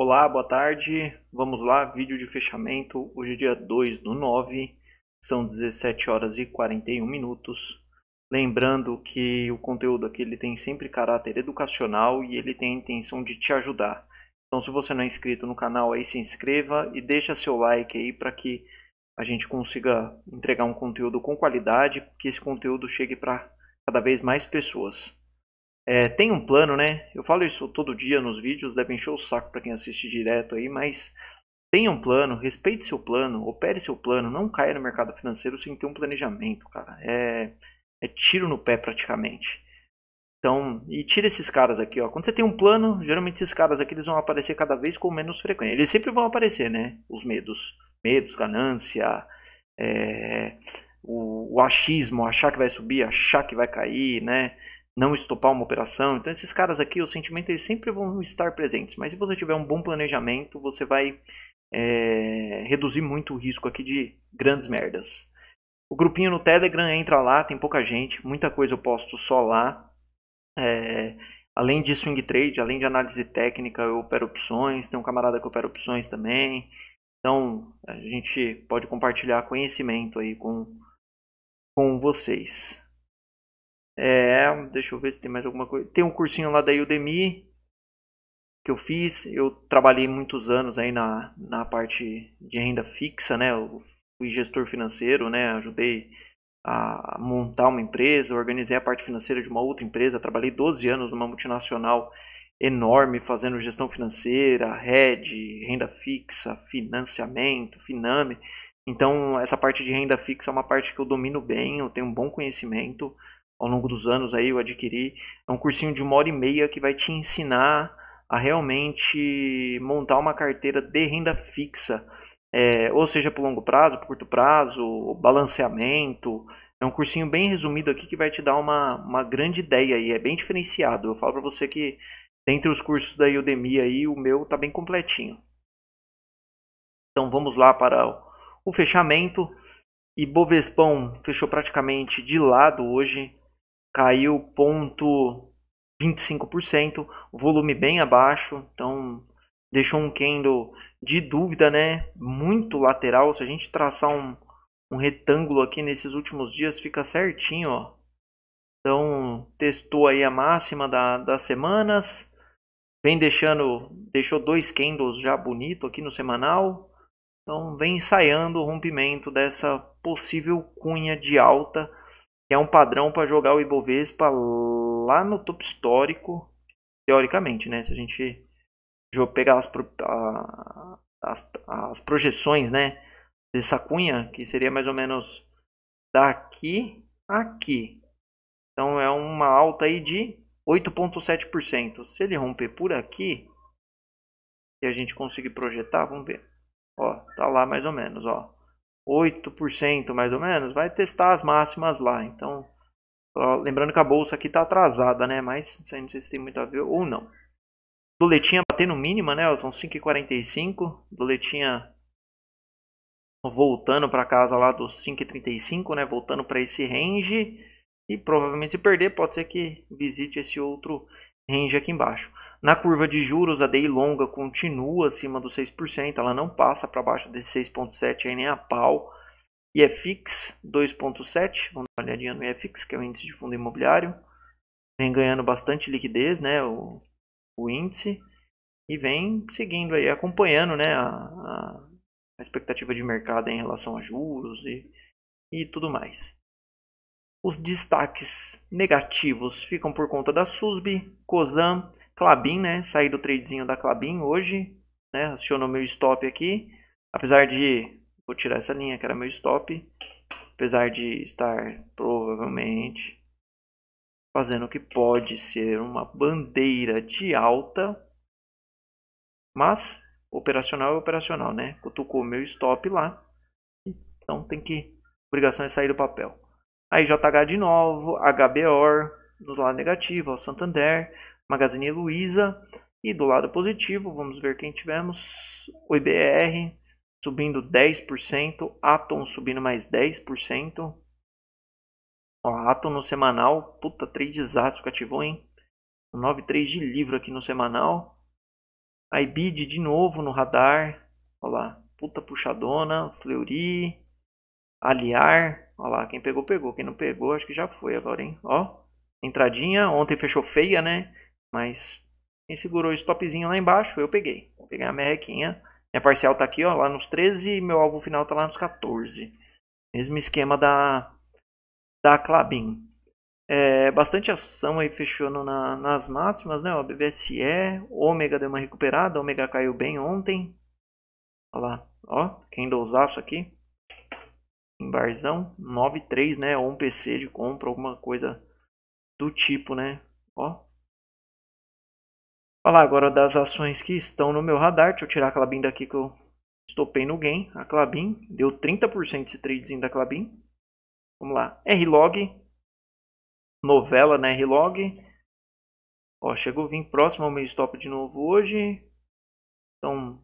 Olá, boa tarde. Vamos lá, vídeo de fechamento. Hoje é dia 2 do 9, são 17 horas e 41 minutos. Lembrando que o conteúdo aqui ele tem sempre caráter educacional e ele tem a intenção de te ajudar. Então, se você não é inscrito no canal, aí se inscreva e deixa seu like aí para que a gente consiga entregar um conteúdo com qualidade, que esse conteúdo chegue para cada vez mais pessoas. É, tem um plano, né? Eu falo isso todo dia nos vídeos, deve encher o saco para quem assiste direto aí, mas tenha um plano, respeite seu plano, opere seu plano, não caia no mercado financeiro sem ter um planejamento, cara. É, é tiro no pé praticamente. Então, e tira esses caras aqui, ó. Quando você tem um plano, geralmente esses caras aqui eles vão aparecer cada vez com menos frequência. Eles sempre vão aparecer, né? Os medos, medos, ganância, é, o, o achismo, achar que vai subir, achar que vai cair, né? não estopar uma operação. Então, esses caras aqui, o sentimento eles sempre vão estar presentes. Mas se você tiver um bom planejamento, você vai é, reduzir muito o risco aqui de grandes merdas. O grupinho no Telegram entra lá, tem pouca gente, muita coisa eu posto só lá. É, além de swing trade, além de análise técnica, eu opero opções. Tem um camarada que opera opções também. Então a gente pode compartilhar conhecimento aí com, com vocês. É, deixa eu ver se tem mais alguma coisa. Tem um cursinho lá da Udemy que eu fiz. Eu trabalhei muitos anos aí na, na parte de renda fixa, né? Eu fui gestor financeiro, né? Ajudei a montar uma empresa, organizei a parte financeira de uma outra empresa, trabalhei 12 anos numa multinacional enorme fazendo gestão financeira, rede, renda fixa, financiamento, finame. Então, essa parte de renda fixa é uma parte que eu domino bem, eu tenho um bom conhecimento ao longo dos anos aí eu adquiri. É um cursinho de uma hora e meia que vai te ensinar a realmente montar uma carteira de renda fixa, é, ou seja, para longo prazo, para curto prazo, balanceamento. É um cursinho bem resumido aqui que vai te dar uma, uma grande ideia aí, é bem diferenciado. Eu falo para você que dentre os cursos da Udemy aí, o meu tá bem completinho. Então vamos lá para o, o fechamento. E Bovespão fechou praticamente de lado hoje, caiu ponto 25%, volume bem abaixo, então deixou um candle de dúvida, né? Muito lateral. Se a gente traçar um, um retângulo aqui nesses últimos dias, fica certinho, ó. Então, testou aí a máxima da, das semanas. Vem deixando, deixou dois candles já bonito aqui no semanal. Então, vem ensaiando o rompimento dessa possível cunha de alta que é um padrão para jogar o Ibovespa lá no topo histórico, teoricamente, né? Se a gente pegar as, as, as projeções, né? Dessa cunha, que seria mais ou menos daqui a aqui. Então é uma alta aí de 8,7%. Se ele romper por aqui, e a gente conseguir projetar, vamos ver. Ó, tá lá mais ou menos, ó. 8% mais ou menos, vai testar as máximas lá. Então, lembrando que a bolsa aqui está atrasada, né? Mas isso aí não sei se tem muito a ver ou não. Doletinha batendo mínima, né? São 5,45. Doletinha voltando para casa lá dos 5,35, né? Voltando para esse range. E provavelmente se perder, pode ser que visite esse outro range aqui embaixo. Na curva de juros, a DI longa continua acima dos 6%, ela não passa para baixo desse 6,7% nem a pau. É IFX 2,7%, vamos dar uma olhadinha no IFX, que é o índice de fundo imobiliário. Vem ganhando bastante liquidez, né, o, o índice, e vem seguindo aí, acompanhando, né, a, a, expectativa de mercado em relação a juros e, e tudo mais. Os destaques negativos ficam por conta da SUSB, COSAN, Clabin, né? Saí do tradezinho da Clabin hoje, né? Acionou meu stop aqui. Apesar de. Vou tirar essa linha que era meu stop. Apesar de estar provavelmente fazendo o que pode ser uma bandeira de alta. Mas operacional é operacional, né? Cutucou meu stop lá. Então tem que. A obrigação é sair do papel. Aí JH de novo, HBOR, no lado negativo, ó, Santander. Magazine Luiza. E do lado positivo, vamos ver quem tivemos. O IBR subindo 10%, Atom subindo mais 10%. Ó, Atom no semanal, puta, trade exato que ativou, hein? 9,3 de livro aqui no semanal. A IBID de novo no radar. Olha lá, puta puxadona, Fleury, Aliar. Olha lá, quem pegou, pegou. Quem não pegou, acho que já foi agora, hein? Ó, entradinha. Ontem fechou feia, né? Mas quem segurou o stopzinho lá embaixo, eu peguei. Vou peguei a requinha. Minha parcial tá aqui, ó, lá nos 13 meu alvo final tá lá nos 14. Mesmo esquema da, da Clabin. É, bastante ação aí fechando na, nas máximas, né? Ó, BVSE, Ômega deu uma recuperada, Ômega caiu bem ontem. Olha lá, ó, quem dousaço aqui. Em barzão, 9,3, né? Ou um PC de compra, alguma coisa do tipo, né? Ó, Falar agora das ações que estão no meu radar. Deixa eu tirar a Clabin daqui que eu estopei no gain. A Clabin deu 30% esse tradezinho da Clabin. Vamos lá. R-Log. Novela na né, R-Log. Ó, chegou vim próximo ao meu stop de novo hoje. Então,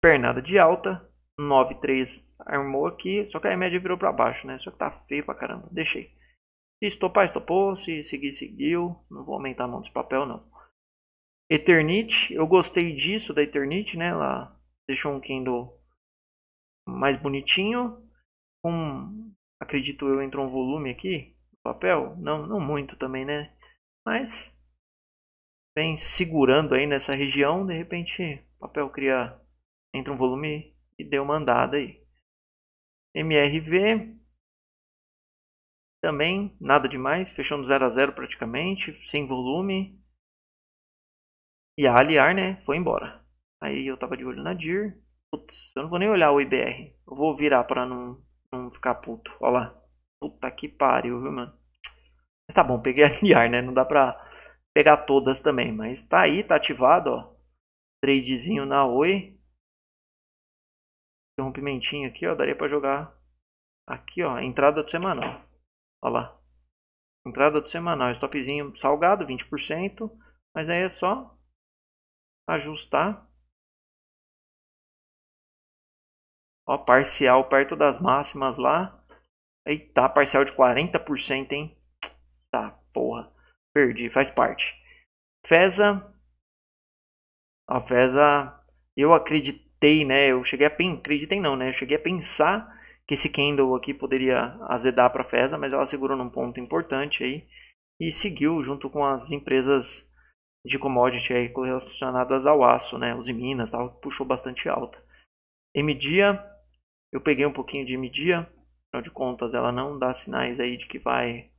pernada de alta. 9,3 armou aqui. Só que a média virou para baixo, né? Só que tá feio pra caramba. Deixei. Se estopar, estopou. Se seguir, seguiu. Não vou aumentar a mão desse papel, não. Eternite, eu gostei disso da Eternite, né? Ela deixou um Kindle mais bonitinho. Um, acredito eu, entrou um volume aqui no papel. Não, não muito também, né? Mas vem segurando aí nessa região. De repente, o papel cria. Entra um volume e deu uma andada aí. MRV. Também nada demais. Fechou no 0 a 0 praticamente. Sem volume e a Aliar, né, foi embora. Aí eu tava de olho na DIR. Putz, eu não vou nem olhar o IBR. Eu vou virar pra não, não ficar puto. Olha lá. Puta que pariu, viu, mano? Mas tá bom, peguei a Aliar, né? Não dá pra pegar todas também. Mas tá aí, tá ativado, ó. Tradezinho na Oi. Esse pimentinho aqui, ó. Daria pra jogar aqui, ó. Entrada do semanal. Olha lá. Entrada do semanal. Stopzinho salgado, 20%. Mas aí é só ajustar. Ó, parcial perto das máximas lá. Eita, parcial de 40%, hein? Tá, porra. Perdi, faz parte. Feza. A Feza, eu acreditei, né? Eu cheguei a pensar, acreditei não, né? Eu cheguei a pensar que esse candle aqui poderia azedar para a Feza, mas ela segurou num ponto importante aí e seguiu junto com as empresas de commodity aí relacionadas ao aço, né? Os minas, tal, puxou bastante alta. MDIA, eu peguei um pouquinho de MDIA, afinal de contas ela não dá sinais aí de que vai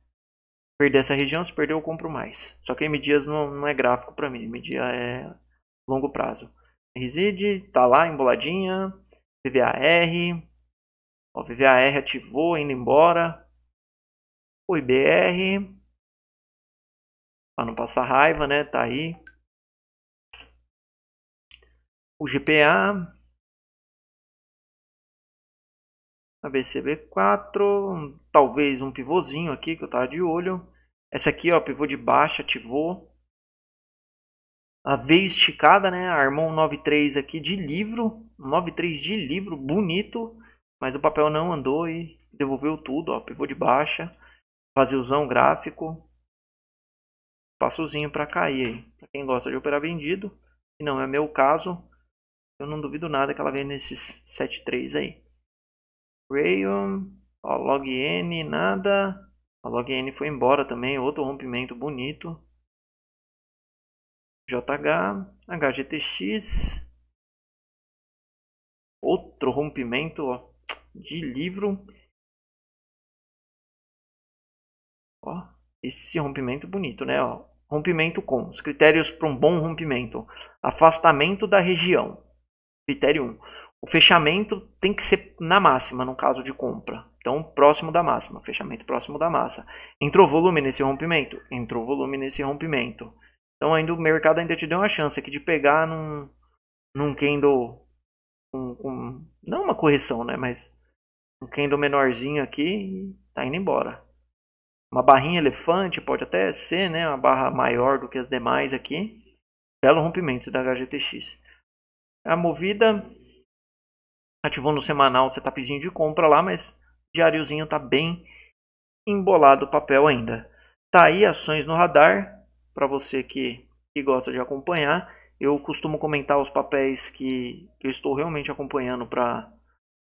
perder essa região, se perder eu compro mais. Só que MDIA não, não é gráfico para mim, MDIA é longo prazo. Reside, tá lá emboladinha, VVAR, ó, VVAR ativou, indo embora, o IBR, para não passar raiva, né? Tá aí. O GPA. A BCB4, talvez um pivôzinho aqui que eu tava de olho. Essa aqui, ó, pivô de baixa, ativou. A V esticada, né? Armou um 93 aqui de livro, 93 de livro, bonito, mas o papel não andou e devolveu tudo, ó, pivô de baixa, vaziozão gráfico, passozinho para cair aí. Para quem gosta de operar vendido, que não é meu caso, eu não duvido nada que ela venha nesses 7.3 aí. Rayon, ó, login, nada. A login foi embora também, outro rompimento bonito. JH, HGTX. Outro rompimento ó, de livro. Ó, esse rompimento bonito, né? Ó, Rompimento com os critérios para um bom rompimento: afastamento da região. Critério 1. O fechamento tem que ser na máxima, no caso de compra. Então, próximo da máxima, fechamento próximo da massa. Entrou volume nesse rompimento? Entrou volume nesse rompimento. Então, ainda o mercado ainda te deu uma chance aqui de pegar num, num candle, um, um, não uma correção, né? Mas um candle menorzinho aqui e tá indo embora. Uma barrinha elefante pode até ser, né? Uma barra maior do que as demais aqui. Belo rompimento da HGTX. A movida ativou no semanal o setupzinho de compra lá, mas diáriozinho está bem embolado o papel ainda. Tá aí ações no radar para você que, que gosta de acompanhar. Eu costumo comentar os papéis que, que eu estou realmente acompanhando para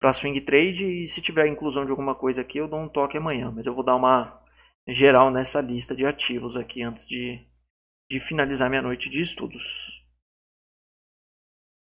para swing trade e se tiver inclusão de alguma coisa aqui eu dou um toque amanhã, mas eu vou dar uma geral nessa lista de ativos aqui antes de, de finalizar minha noite de estudos.